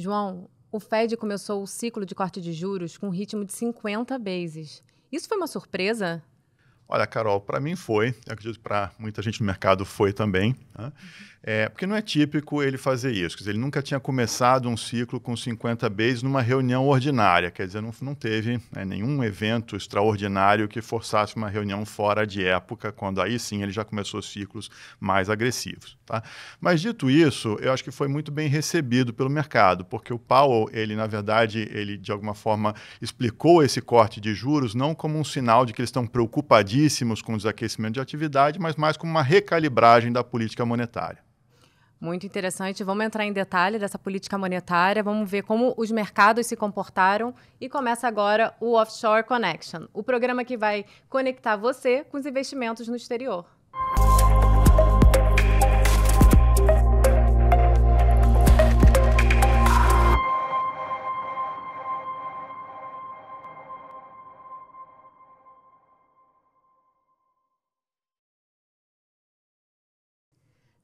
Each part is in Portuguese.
João, o Fed começou o ciclo de corte de juros com um ritmo de 50 bases. Isso foi uma surpresa? Olha, Carol, para mim foi, acredito que para muita gente no mercado foi também, né? é, porque não é típico ele fazer isso. Quer dizer, ele nunca tinha começado um ciclo com 50 Bs numa reunião ordinária, quer dizer, não, não teve né, nenhum evento extraordinário que forçasse uma reunião fora de época, quando aí sim ele já começou ciclos mais agressivos. Tá? Mas dito isso, eu acho que foi muito bem recebido pelo mercado, porque o Powell, ele na verdade, ele de alguma forma explicou esse corte de juros não como um sinal de que eles estão preocupadíssimos com desaquecimento de atividade, mas mais como uma recalibragem da política monetária. Muito interessante. Vamos entrar em detalhe dessa política monetária, vamos ver como os mercados se comportaram e começa agora o Offshore Connection, o programa que vai conectar você com os investimentos no exterior.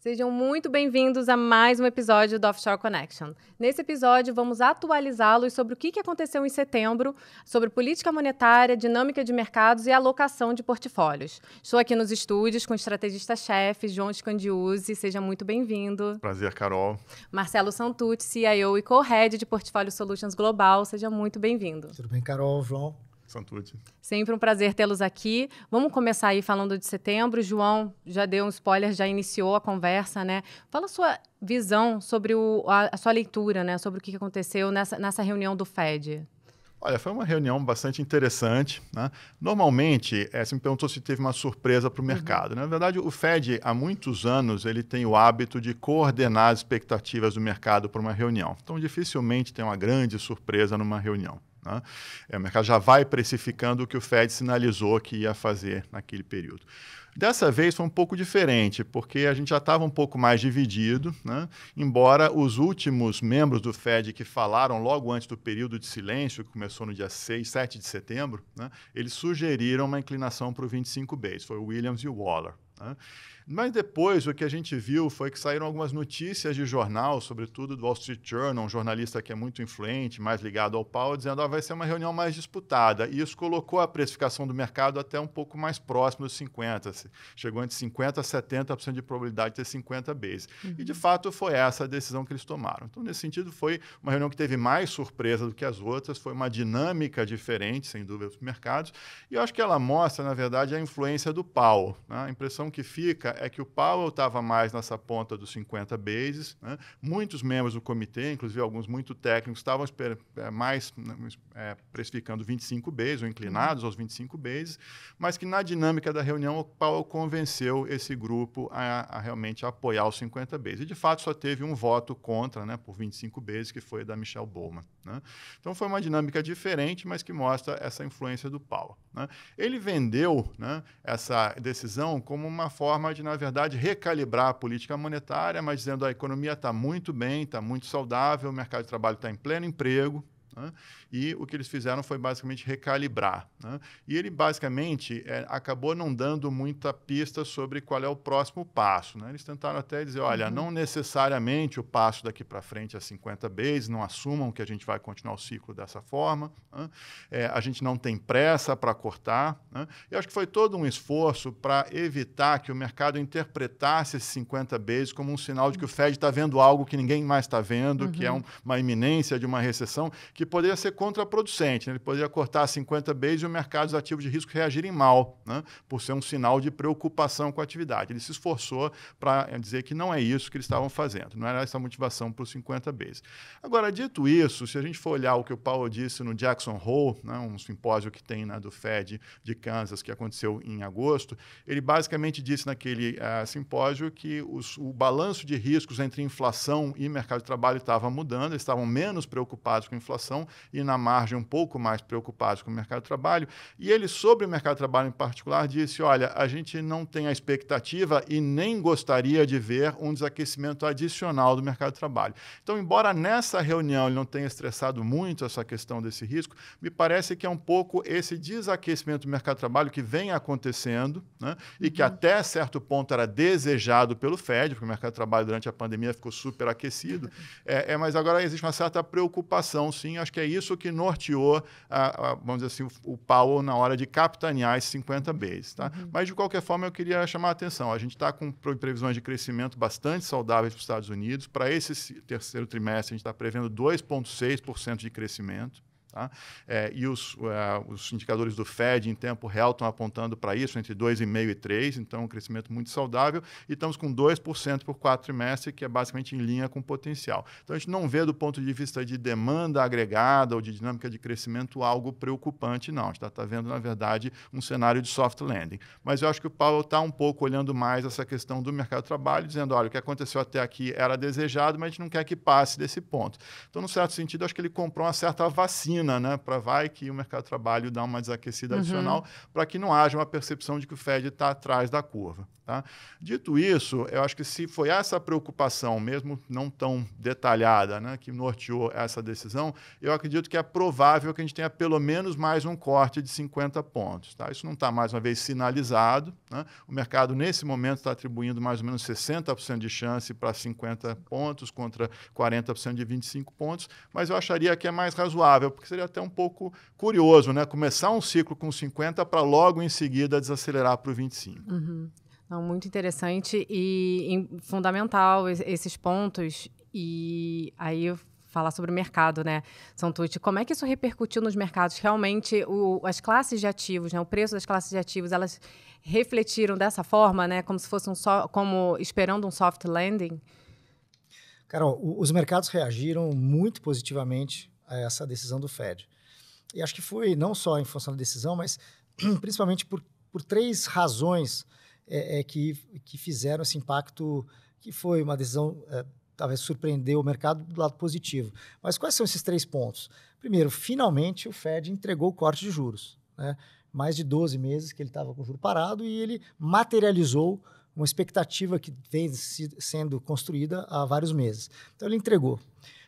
Sejam muito bem-vindos a mais um episódio do Offshore Connection. Nesse episódio, vamos atualizá-los sobre o que aconteceu em setembro, sobre política monetária, dinâmica de mercados e alocação de portfólios. Estou aqui nos estúdios com o estrategista-chefe João Scandiuzzi. Seja muito bem-vindo. Prazer, Carol. Marcelo Santucci, CIO e co-head de Portfólio Solutions Global. Seja muito bem-vindo. Tudo bem, Carol, João? Santucci. Sempre um prazer tê-los aqui. Vamos começar aí falando de setembro. João já deu um spoiler, já iniciou a conversa, né? Fala a sua visão sobre o, a, a, sua leitura, né? Sobre o que aconteceu nessa, nessa reunião do FED. Olha, foi uma reunião bastante interessante. Né? Normalmente, é, você me perguntou se teve uma surpresa para o uhum. mercado. Uhum. Né? Na verdade, o Fed, há muitos anos, ele tem o hábito de coordenar as expectativas do mercado para uma reunião. Então, dificilmente tem uma grande surpresa numa reunião. Né? É, o mercado já vai precificando o que o Fed sinalizou que ia fazer naquele período. Dessa vez foi um pouco diferente, porque a gente já estava um pouco mais dividido, né? embora os últimos membros do Fed que falaram logo antes do período de silêncio, que começou no dia 6, 7 de setembro, né? eles sugeriram uma inclinação para o 25 base, foi o Williams e o Waller. Né? Mas depois o que a gente viu foi que saíram algumas notícias de jornal, sobretudo do Wall Street Journal, um jornalista que é muito influente, mais ligado ao pau, dizendo que ah, vai ser uma reunião mais disputada. E isso colocou a precificação do mercado até um pouco mais próximo dos 50. Chegou entre 50% a 70% de probabilidade de ter 50 bases. Uhum. E de uhum. fato foi essa a decisão que eles tomaram. Então, nesse sentido, foi uma reunião que teve mais surpresa do que as outras, foi uma dinâmica diferente, sem dúvida, os mercados. E eu acho que ela mostra, na verdade, a influência do pau. Né? A impressão que fica é que o Powell estava mais nessa ponta dos 50 bases. Né? Muitos membros do comitê, inclusive alguns muito técnicos, estavam é, mais né, é, precificando 25 bases, ou inclinados uhum. aos 25 bases, mas que na dinâmica da reunião o Powell convenceu esse grupo a, a realmente apoiar os 50 bases. E de fato só teve um voto contra, né, por 25 bases, que foi da Michelle Bowman. Né? Então foi uma dinâmica diferente, mas que mostra essa influência do Powell. Né? Ele vendeu né, essa decisão como uma forma de na verdade, recalibrar a política monetária, mas dizendo a economia está muito bem, está muito saudável, o mercado de trabalho está em pleno emprego, né? E o que eles fizeram foi basicamente recalibrar. Né? E ele basicamente é, acabou não dando muita pista sobre qual é o próximo passo. Né? Eles tentaram até dizer: olha, uhum. não necessariamente o passo daqui para frente é 50 bases, não assumam que a gente vai continuar o ciclo dessa forma, né? é, a gente não tem pressa para cortar. Né? e acho que foi todo um esforço para evitar que o mercado interpretasse esses 50 bases como um sinal de que o Fed está vendo algo que ninguém mais está vendo, uhum. que é uhum. um, uma iminência de uma recessão, que poderia ser contraproducente, né? ele poderia cortar 50 Bs e o mercado dos ativos de risco reagirem mal, né? por ser um sinal de preocupação com a atividade. Ele se esforçou para eh, dizer que não é isso que eles estavam fazendo, não era essa motivação para os 50 Bs. Agora, dito isso, se a gente for olhar o que o Paulo disse no Jackson Hole, né? um simpósio que tem né, do Fed de Kansas, que aconteceu em agosto, ele basicamente disse naquele uh, simpósio que os, o balanço de riscos entre inflação e mercado de trabalho estava mudando, eles estavam menos preocupados com inflação então, e na margem um pouco mais preocupados com o mercado de trabalho. E ele, sobre o mercado de trabalho em particular, disse: olha, a gente não tem a expectativa e nem gostaria de ver um desaquecimento adicional do mercado de trabalho. Então, embora nessa reunião ele não tenha estressado muito essa questão desse risco, me parece que é um pouco esse desaquecimento do mercado de trabalho que vem acontecendo né, e que uhum. até certo ponto era desejado pelo Fed, porque o mercado de trabalho durante a pandemia ficou super aquecido É, é, mas agora existe uma certa preocupação, sim, acho que é isso que norteou, a, a, vamos dizer assim, o, o Powell na hora de capitanear esses 50 Bs. Tá? Uhum. Mas, de qualquer forma, eu queria chamar a atenção. A gente está com previsões de crescimento bastante saudáveis para os Estados Unidos. Para esse terceiro trimestre, a gente está prevendo 2,6% de crescimento. Tá? É, e os, uh, os indicadores do Fed em tempo real estão apontando para isso, entre 2,5% e 3%, então um crescimento muito saudável. E estamos com 2% por quatro quatrimestre, que é basicamente em linha com o potencial. Então a gente não vê do ponto de vista de demanda agregada ou de dinâmica de crescimento algo preocupante, não. A gente está tá vendo, na verdade, um cenário de soft landing. Mas eu acho que o Paulo está um pouco olhando mais essa questão do mercado de trabalho, dizendo: olha, o que aconteceu até aqui era desejado, mas a gente não quer que passe desse ponto. Então, num certo sentido, acho que ele comprou uma certa vacina né? Para vai que o mercado de trabalho dá uma desaquecida uhum. adicional, para que não haja uma percepção de que o Fed está atrás da curva. Tá? Dito isso, eu acho que se foi essa preocupação, mesmo não tão detalhada, né, que norteou essa decisão, eu acredito que é provável que a gente tenha pelo menos mais um corte de 50 pontos. Tá? Isso não está, mais uma vez, sinalizado. Né? O mercado, nesse momento, está atribuindo mais ou menos 60% de chance para 50 pontos contra 40% de 25 pontos, mas eu acharia que é mais razoável, porque seria até um pouco curioso, né? Começar um ciclo com 50 para logo em seguida desacelerar para o 25. Uhum. Não, muito interessante e, e fundamental esses pontos. E aí falar sobre o mercado, né, Santucci? Como é que isso repercutiu nos mercados? Realmente, o, as classes de ativos, né, o preço das classes de ativos, elas refletiram dessa forma, né, como se fosse um só, como esperando um soft landing? Carol, os mercados reagiram muito positivamente a essa decisão do Fed. E acho que foi não só em função da decisão, mas principalmente por, por três razões é, é, que, que fizeram esse impacto, que foi uma decisão, é, talvez surpreendeu o mercado do lado positivo. Mas quais são esses três pontos? Primeiro, finalmente o Fed entregou o corte de juros. Né? Mais de 12 meses que ele estava com o juro parado e ele materializou uma expectativa que vem sendo construída há vários meses. Então ele entregou.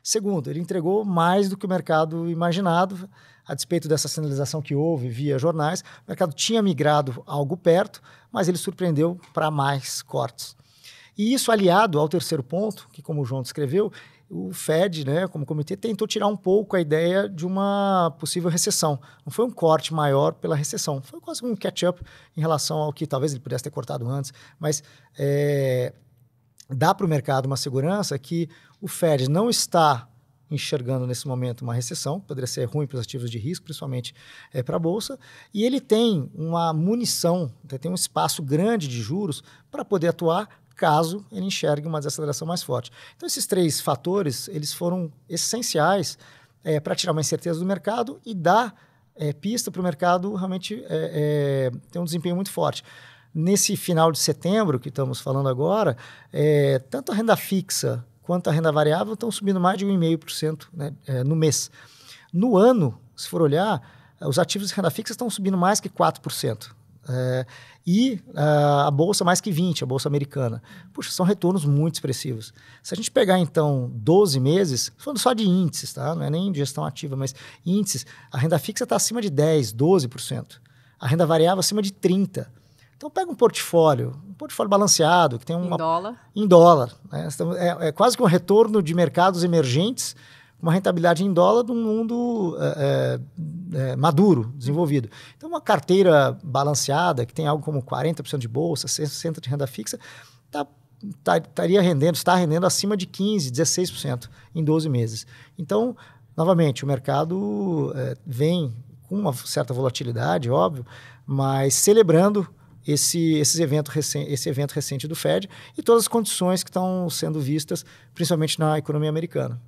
Segundo, ele entregou mais do que o mercado imaginado, a despeito dessa sinalização que houve via jornais. O mercado tinha migrado algo perto, mas ele surpreendeu para mais cortes. E isso aliado ao terceiro ponto, que como o João descreveu, o Fed, né, como comitê, tentou tirar um pouco a ideia de uma possível recessão. Não foi um corte maior pela recessão, foi quase um catch-up em relação ao que talvez ele pudesse ter cortado antes, mas é, dá para o mercado uma segurança que o Fed não está enxergando nesse momento uma recessão, poderia ser ruim para os ativos de risco, principalmente é, eh, para a bolsa, e ele tem uma munição, tem um espaço grande de juros para poder atuar caso ele enxergue uma desaceleração mais forte. Então esses três fatores eles foram essenciais é, eh, para tirar uma incerteza do mercado e dar é, pista para o mercado realmente ter um desempenho muito forte nesse final de setembro que estamos falando agora, é, tanto a renda fixa quanto a renda variável estão subindo mais de 1,5% né, é, no mês. No ano, se for olhar, os ativos de renda fixa estão subindo mais que 4%. É, e a, ah, a bolsa mais que 20, a bolsa americana. Puxa, são retornos muito expressivos. Se a gente pegar então 12 meses, falando só de índices, tá? Não é nem de gestão ativa, mas índices, a renda fixa está acima de 10, 12%. A renda variável acima de 30. Então pega um portfólio, um portfólio balanceado, que tem uma. Em dólar. Em dólar. Né? Então, é, é, quase que um retorno de mercados emergentes, uma rentabilidade em dólar do mundo é, é, maduro, desenvolvido. Então, uma carteira balanceada, que tem algo como 40% de bolsa, 60% de renda fixa, está tá, estaria rendendo, está rendendo acima de 15%, 16% em 12 meses. Então, novamente, o mercado é, vem com uma certa volatilidade, óbvio, mas celebrando esse, esse, evento recente, esse evento recente do Fed e todas as condições que estão sendo vistas, principalmente na economia americana.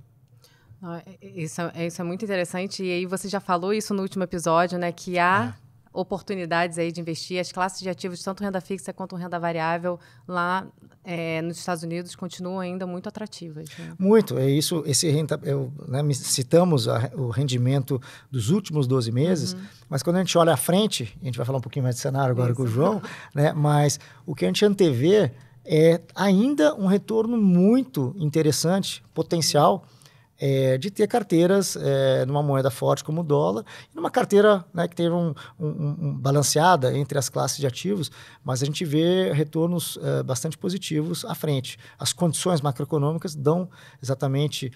É, é, isso é, isso é muito interessante. E aí você já falou isso no último episódio, né? Que há é oportunidades aí de investir. As classes de ativos, tanto renda fixa quanto renda variável, lá é, nos Estados Unidos, continuam ainda muito atrativas. Né? Muito. É isso. Esse renta, eu, né, citamos a, o rendimento dos últimos 12 meses, uhum. mas quando a gente olha à frente, a gente vai falar um pouquinho mais de cenário agora isso. com o João, né, mas o que a gente antevê é ainda um retorno muito interessante, potencial. Uhum é, de ter carteiras é, numa moeda forte como o dólar, e numa carteira né, que teve um, um, um, balanceada entre as classes de ativos, mas a gente vê retornos é, bastante positivos à frente. As condições macroeconômicas dão exatamente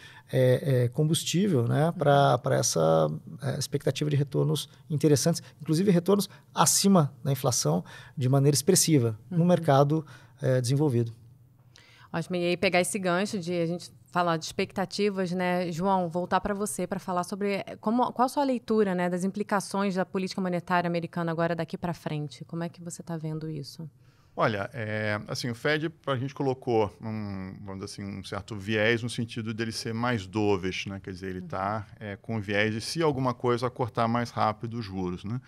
combustível né, para uhum. essa expectativa de retornos interessantes, inclusive retornos acima da inflação de maneira expressiva uhum. no mercado desenvolvido. Ótimo, e aí pegar esse gancho de a gente falar de expectativas, né, João, voltar para você para falar sobre eh, como, qual a sua leitura, né, das implicações da política monetária americana agora daqui para frente. Como é que você está vendo isso? Olha, é, assim, o Fed, a gente colocou um, vamos assim, um certo viés no sentido dele ser mais dovish, né? quer dizer, ele está uhum. é, eh, com viés de, se alguma coisa, cortar mais rápido os juros. Né?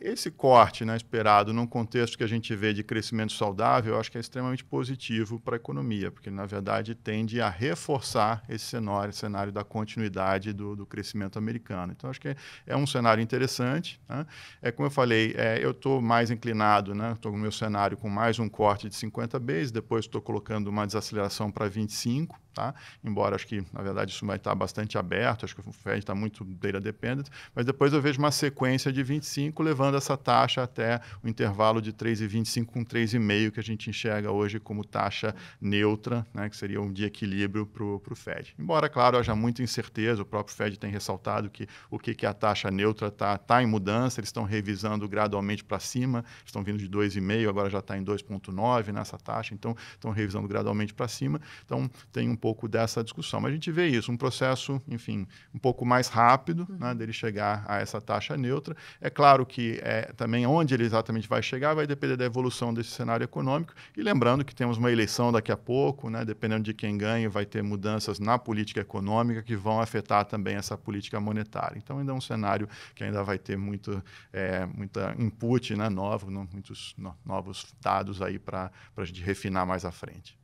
Esse corte né, esperado num contexto que a gente vê de crescimento saudável, eu acho que é extremamente positivo para a economia, porque ele, na verdade, tende a reforçar esse cenário, cenário da continuidade do, do crescimento americano. Então, acho que é, é um cenário interessante. Né? É, como eu falei, eh, eu estou mais inclinado, estou né, no meu cenário com mais mais um corte de 50 Bs, depois estou colocando uma desaceleração para 25 Tá? Embora acho que, na verdade, isso vai estar bastante aberto, acho que o Fed está muito data dependent, mas depois eu vejo uma sequência de 25 levando essa taxa até o intervalo de 3,25 com 3,5 que a gente enxerga hoje como taxa neutra, né? que seria um de equilíbrio para o Fed. Embora, claro, haja muita incerteza, o próprio Fed tem ressaltado que o que, que é a taxa neutra está tá em mudança, eles estão revisando gradualmente para cima, estão vindo de 2,5, agora já está em 2,9 nessa taxa, então estão revisando gradualmente para cima, então tem um pouco dessa discussão. Mas a gente vê isso, um processo, enfim, um pouco mais rápido uhum. né, dele chegar a essa taxa neutra. É claro que é, também onde ele exatamente vai chegar vai depender da evolução desse cenário econômico. E lembrando que temos uma eleição daqui a pouco, né, dependendo de quem ganha, vai ter mudanças na política econômica que vão afetar também essa política monetária. Então, ainda é um cenário que ainda vai ter muito, é, muita input né, novo, muitos no, novos dados aí para a gente refinar mais à frente.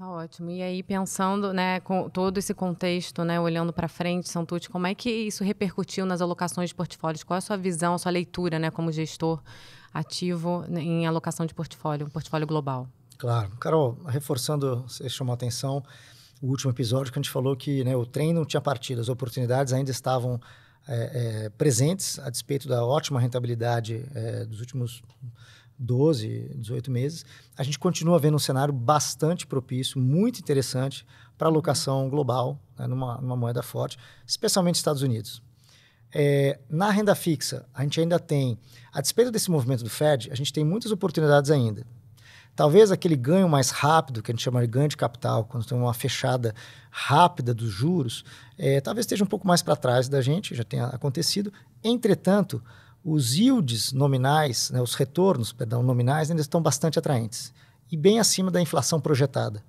Tá ótimo. E aí, pensando, né, com todo esse contexto, né, olhando para frente, Santucci, como é que isso repercutiu nas alocações de portfólios? Qual é a sua visão, a sua leitura, né, como gestor ativo né, em alocação de portfólio, um portfólio global? Claro. Carol, reforçando, você chamou a atenção, o último episódio que a gente falou que né, o trem não tinha partido, as oportunidades ainda estavam é, é, presentes, a despeito da ótima rentabilidade é, dos últimos 12, 18 meses, a gente continua vendo um cenário bastante propício, muito interessante para alocação global né, numa, numa, moeda forte, especialmente Estados Unidos. É, na renda fixa, a gente ainda tem, a despeito desse movimento do Fed, a gente tem muitas oportunidades ainda. Talvez aquele ganho mais rápido, que a gente chama de ganho de capital, quando tem uma fechada rápida dos juros, é, talvez esteja um pouco mais para trás da gente, já tenha acontecido. Entretanto, os yields nominais, né, os retornos, perdão, nominais ainda estão bastante atraentes e bem acima da inflação projetada.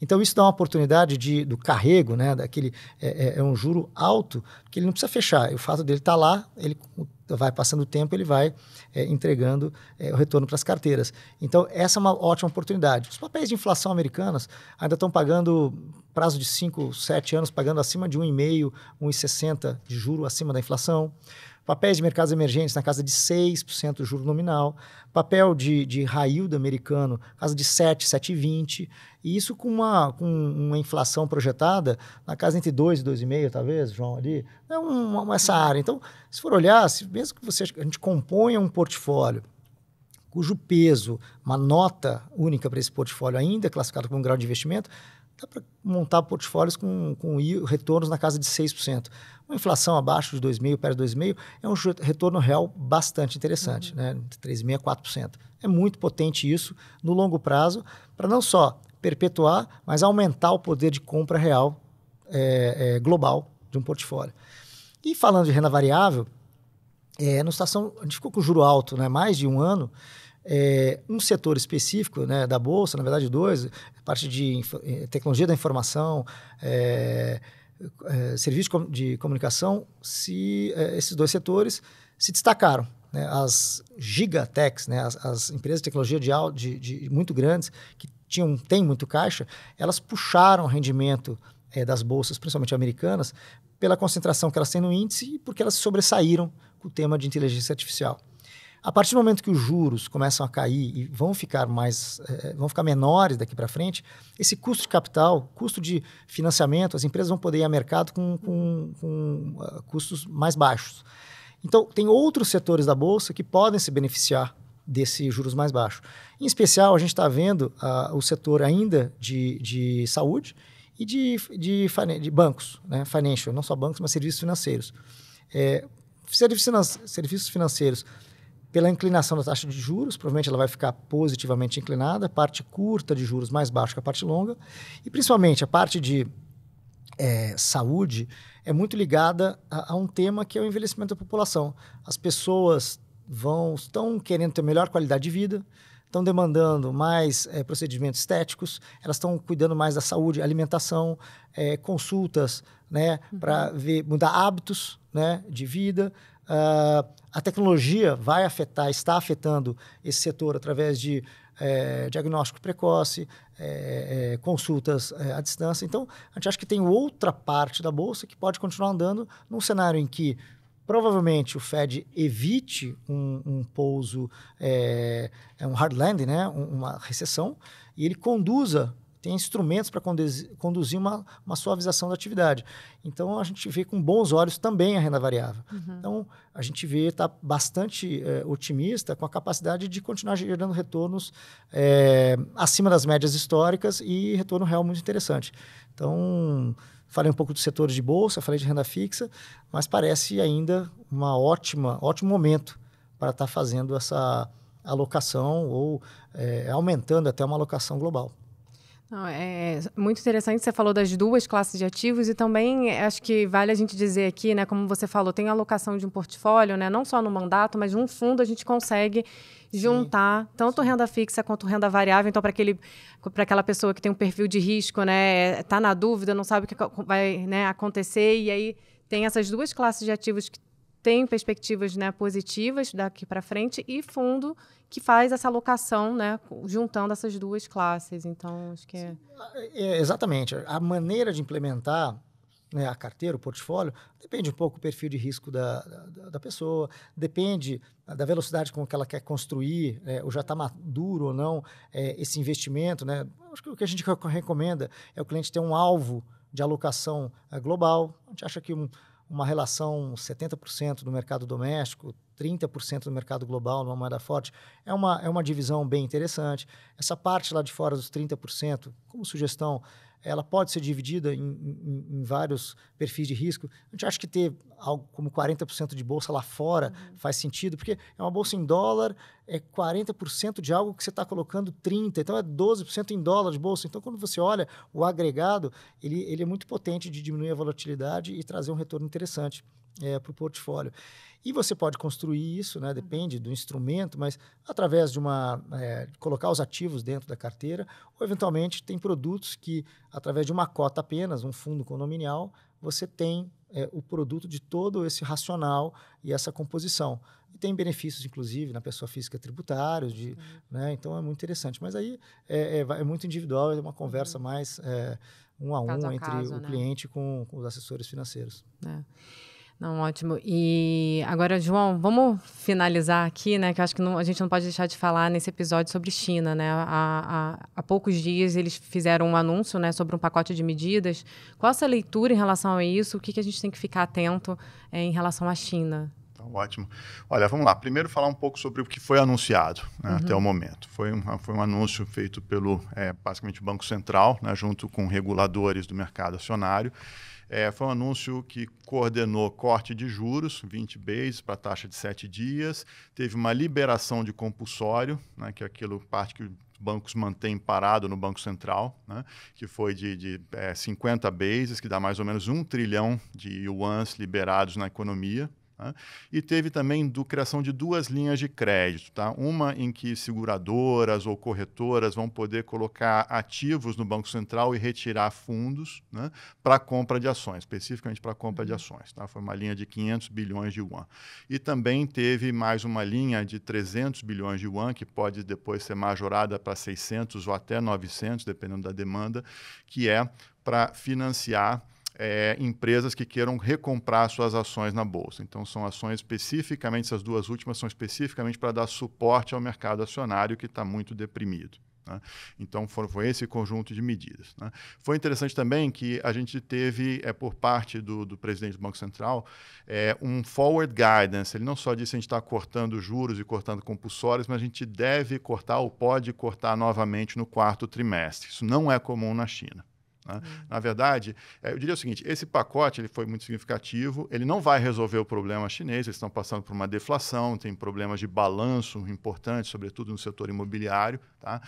Então isso dá uma oportunidade de, do carrego, né, daquele é, é, é um juro alto que ele não precisa fechar. o fato dele estar tá lá, ele vai passando o tempo, ele vai é, entregando é, o retorno para as carteiras. Então essa é uma ótima oportunidade. Os papéis de inflação americanas ainda estão pagando prazo de 5, 7 anos, pagando acima de 1,5, 1,60 de juro acima da inflação. Papéis de mercados emergentes na casa de 6% juro nominal. Papel de, de raildo americano, casa de 7, 7,20. E isso com uma, com uma inflação projetada na casa entre 2 e 2,5, talvez, João, ali. É uma, uma, essa área. Então, se for olhar, se, mesmo que você, a gente componha um portfólio cujo peso, uma nota única para esse portfólio ainda é classificado como um grau de investimento, dá para montar portfólios com, com retornos na casa de 6%. Uma inflação abaixo de 2,5%, perto de 2,5%, é um retorno real bastante interessante, uhum. né? 3,5% a 4%. É muito potente isso no longo prazo, para não só perpetuar, mas aumentar o poder de compra real é, é, global de um portfólio. E falando de renda variável, é, no estação, a gente ficou com juro alto né? mais de um ano, é, um setor específico né, da Bolsa, na verdade dois, parte de eh, tecnologia da informação, é, é, serviço de comunicação, se é, esses dois setores se destacaram. Né? As gigatechs, né? as, as, empresas de tecnologia de, de, de, muito grandes, que tinham, têm muito caixa, elas puxaram o rendimento é, das bolsas, principalmente americanas, pela concentração que elas têm no índice e porque elas sobressaíram com o tema de inteligência artificial. A partir do momento que os juros começam a cair e vão ficar mais, eh, vão ficar menores daqui para frente, esse custo de capital, custo de financiamento, as empresas vão poder ir ao mercado com, com, com uh, custos mais baixos. Então, tem outros setores da Bolsa que podem se beneficiar desse juros mais baixos. Em especial, a gente está vendo uh, o setor ainda de, de saúde e de, de, de, bancos, né? financial, não só bancos, mas serviços financeiros. É, serviços financeiros pela inclinação da taxa de juros, provavelmente ela vai ficar positivamente inclinada, a parte curta de juros mais baixa que a parte longa, e principalmente a parte de é, saúde é muito ligada a, a, um tema que é o envelhecimento da população. As pessoas vão estão querendo ter melhor qualidade de vida, estão demandando mais é, procedimentos estéticos, elas estão cuidando mais da saúde, alimentação, é, consultas, né, uhum. para mudar hábitos, né, de vida. Uh, a tecnologia vai afetar, está afetando esse setor através de é, diagnóstico precoce, é, é, consultas à distância. Então, a gente acha que tem outra parte da bolsa que pode continuar andando num cenário em que provavelmente o Fed evite um, um pouso, é um hard landing, né? uma recessão, e ele conduza tem instrumentos para conduzir uma, uma suavização da atividade. Então, a gente vê com bons olhos também a renda variável. Uhum. Então, a gente vê, está bastante é, otimista com a capacidade de continuar gerando retornos é, acima das médias históricas e retorno real muito interessante. Então, falei um pouco dos setores de bolsa, falei de renda fixa, mas parece ainda uma ótima, ótimo momento para estar tá fazendo essa alocação ou é, aumentando até uma alocação global. É, é muito interessante. Você falou das duas classes de ativos e também é, acho que vale a gente dizer aqui, né? Como você falou, tem alocação de um portfólio, né? Não só no mandato, mas num fundo a gente consegue juntar Sim. tanto renda fixa quanto renda variável. Então, para aquele, para aquela pessoa que tem um perfil de risco, né? Tá na dúvida, não sabe o que vai né, acontecer e aí tem essas duas classes de ativos que tem perspectivas né, positivas daqui para frente e fundo que faz essa alocação, né, juntando essas duas classes. Então, acho que é, é... é exatamente. A maneira de implementar né, a carteira, o portfólio, depende um pouco do perfil de risco da, da, da pessoa, depende da velocidade com que ela quer construir, né, ou já está maduro ou não é, esse investimento. Né? Acho que o que a gente recomenda é o cliente ter um alvo de alocação é, global. A gente acha que um, uma relação 70% do mercado doméstico, 30% do mercado global numa moeda forte, é uma, é uma divisão bem interessante. Essa parte lá de fora dos 30%, como sugestão, ela pode ser dividida em, em, em, vários perfis de risco. A gente acha que ter algo como 40% de bolsa lá fora uhum. faz sentido, porque é uma bolsa em dólar, é 40% de algo que você está colocando 30%, então é 12% em dólar de bolsa. Então, quando você olha o agregado, ele, ele é muito potente de diminuir a volatilidade e trazer um retorno interessante é, para o portfólio. E você pode construir isso, né? Uhum. depende do instrumento, mas através de uma. É, colocar os ativos dentro da carteira, ou eventualmente tem produtos que, através de uma cota apenas, um fundo condominial, você tem é, o produto de todo esse racional e essa composição. E tem benefícios, inclusive, na pessoa física tributários, de, né? então é muito interessante. Mas aí é, é, é muito individual, é uma conversa uhum. mais é, um a um caso a entre caso, o né? cliente com, com os assessores financeiros. É. Não, ótimo. E agora, João, vamos finalizar aqui, né? Que acho que não, a gente não pode deixar de falar nesse episódio sobre China, né? Há, há, há, poucos dias eles fizeram um anúncio, né, sobre um pacote de medidas. Qual a sua leitura em relação a isso? O que, que a gente tem que ficar atento é, em relação à China? Tá ótimo. Olha, vamos lá. Primeiro falar um pouco sobre o que foi anunciado né, uhum. até o momento. Foi um, foi um anúncio feito pelo, é, basicamente, Banco Central, né, junto com reguladores do mercado acionário é, foi um anúncio que coordenou corte de juros, 20 bases para taxa de 7 dias, teve uma liberação de compulsório, né, que é aquilo parte que bancos mantêm parado no Banco Central, né, que foi de, de é, 50 bases, que dá mais ou menos um trilhão de yuans liberados na economia. Né? E teve também do, criação de duas linhas de crédito, tá? uma em que seguradoras ou corretoras vão poder colocar ativos no Banco Central e retirar fundos né? para compra de ações, especificamente para compra de uhum. ações. Tá? Foi uma linha de 500 bilhões de yuan. E também teve mais uma linha de 300 bilhões de yuan, que pode depois ser majorada para 600 ou até 900, dependendo da demanda, que é para financiar é, empresas que queiram recomprar suas ações na bolsa. Então, são ações especificamente, essas duas últimas são especificamente para dar suporte ao mercado acionário que está muito deprimido. Né? Então, foi esse conjunto de medidas. Né? Foi interessante também que a gente teve, é, por parte do, do presidente do Banco Central, é, um forward guidance. Ele não só disse que a gente está cortando juros e cortando compulsórios, mas a gente deve cortar ou pode cortar novamente no quarto trimestre. Isso não é comum na China. Né? Uhum. Na verdade, é, eu diria o seguinte: esse pacote ele foi muito significativo, ele não vai resolver o problema chinês, eles estão passando por uma deflação, tem problemas de balanço importantes, sobretudo no setor imobiliário, tá?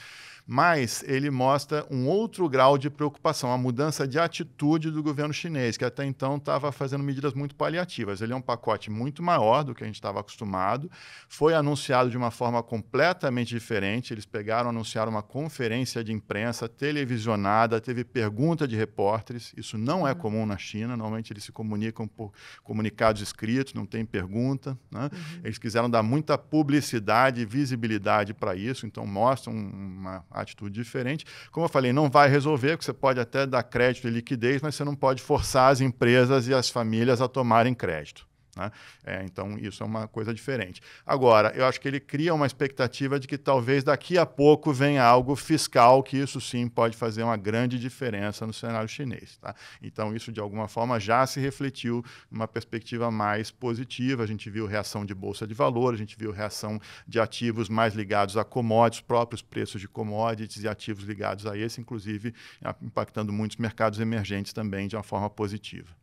mas ele mostra um outro grau de preocupação, a mudança de atitude do governo chinês, que até então estava fazendo medidas muito paliativas. Ele é um pacote muito maior do que a gente estava acostumado, foi anunciado de uma forma completamente diferente, eles pegaram, anunciaram uma conferência de imprensa televisionada, teve perguntas pergunta de repórteres. Isso não é uhum. comum na China. Normalmente eles se comunicam por comunicados escritos, não tem pergunta. Né? Uhum. Eles quiseram dar muita publicidade e visibilidade para isso, então mostram uma atitude diferente. Como eu falei, não vai resolver, porque você pode até dar crédito e liquidez, mas você não pode forçar as empresas e as famílias a tomarem crédito. Né? É, então, isso é uma coisa diferente. Agora, eu acho que ele cria uma expectativa de que talvez daqui a pouco venha algo fiscal, que isso sim pode fazer uma grande diferença no cenário chinês. Tá? Então, isso de alguma forma já se refletiu numa perspectiva mais positiva. A gente viu reação de bolsa de valor, a gente viu reação de ativos mais ligados a commodities, próprios preços de commodities e ativos ligados a esse, inclusive impactando muitos mercados emergentes também de uma forma positiva.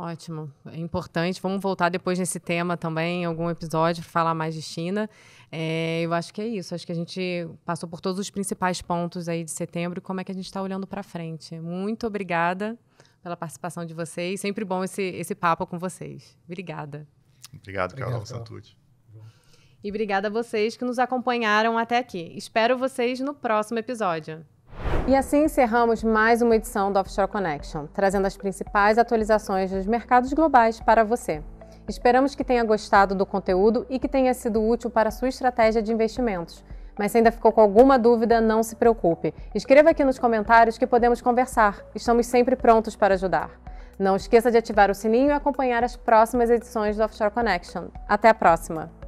Ótimo, é importante. Vamos voltar depois nesse tema também, em algum episódio, para falar mais de China. É, eu acho que é isso. Acho que a gente passou por todos os principais pontos aí de setembro e como é que a gente está olhando para frente. Muito obrigada pela participação de vocês. Sempre bom esse, esse papo com vocês. Obrigada. Obrigado, Carol Santucci. E obrigada a vocês que nos acompanharam até aqui. Espero vocês no próximo episódio. E assim encerramos mais uma edição do Offshore Connection, trazendo as principais atualizações dos mercados globais para você. Esperamos que tenha gostado do conteúdo e que tenha sido útil para a sua estratégia de investimentos. Mas se ainda ficou com alguma dúvida, não se preocupe. Escreva aqui nos comentários que podemos conversar. Estamos sempre prontos para ajudar. Não esqueça de ativar o sininho e acompanhar as próximas edições do Offshore Connection. Até a próxima!